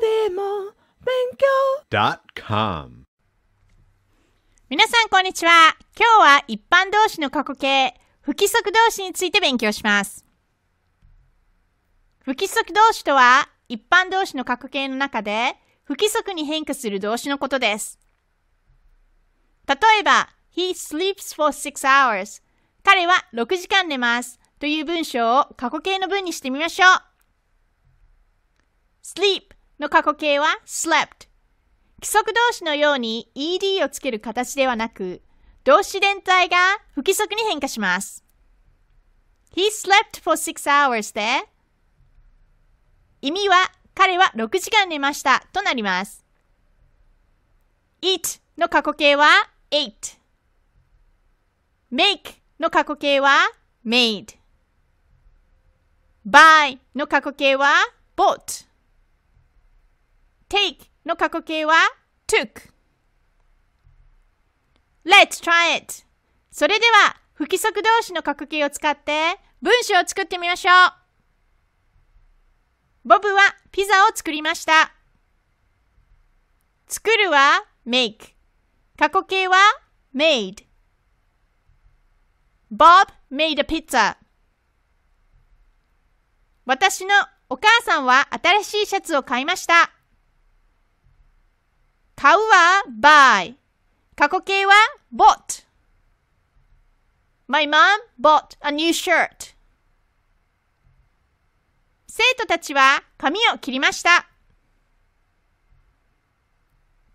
でも勉強 .com 皆さんこんにちは。今日は一般動詞の過去形、不規則動詞について勉強します。不規則動詞とは、一般動詞の過去形の中で、不規則に変化する動詞のことです。例えば、He sleeps for six hours. 彼は6時間寝ます。という文章を過去形の文にしてみましょう。sleep の過去形は slept。規則動詞のように ed をつける形ではなく、動詞連体が不規則に変化します。He slept for six hours で、意味は彼は6時間寝ましたとなります。eat の過去形は ate。make の過去形は made。buy の過去形は bought。take の過去形は took。Let's try it! それでは、不規則動詞の過去形を使って文章を作ってみましょう。ボブはピザを作りました。作るは make。過去形は made。Bob made a pizza. 私のお母さんは新しいシャツを買いました。買うは buy。過去形は bought。My mom bought a new shirt. 生徒たちは髪を切りました。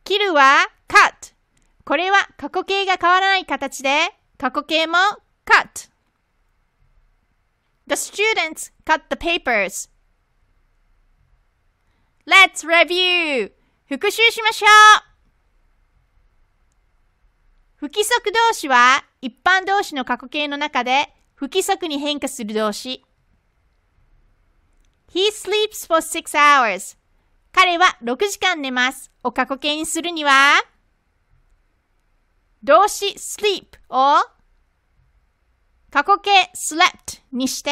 切るは cut。これは過去形が変わらない形で、過去形も cut。The students cut the papers. Let's review! 復習しましょう不規則動詞は一般動詞の過去形の中で不規則に変化する動詞。He sleeps for six hours. 彼は6時間寝ます。を過去形にするには、動詞 sleep を過去形 slept にして、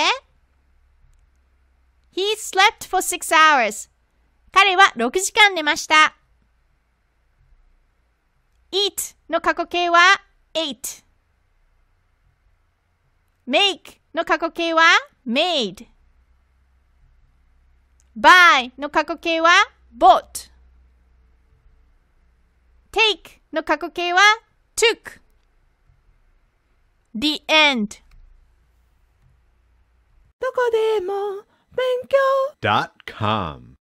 He slept for six hours. 彼は6時間寝ました。eat の過去形は ate。make の過去形は made。buy の過去形は bought。take の過去形は took。The end どこでも勉強 .com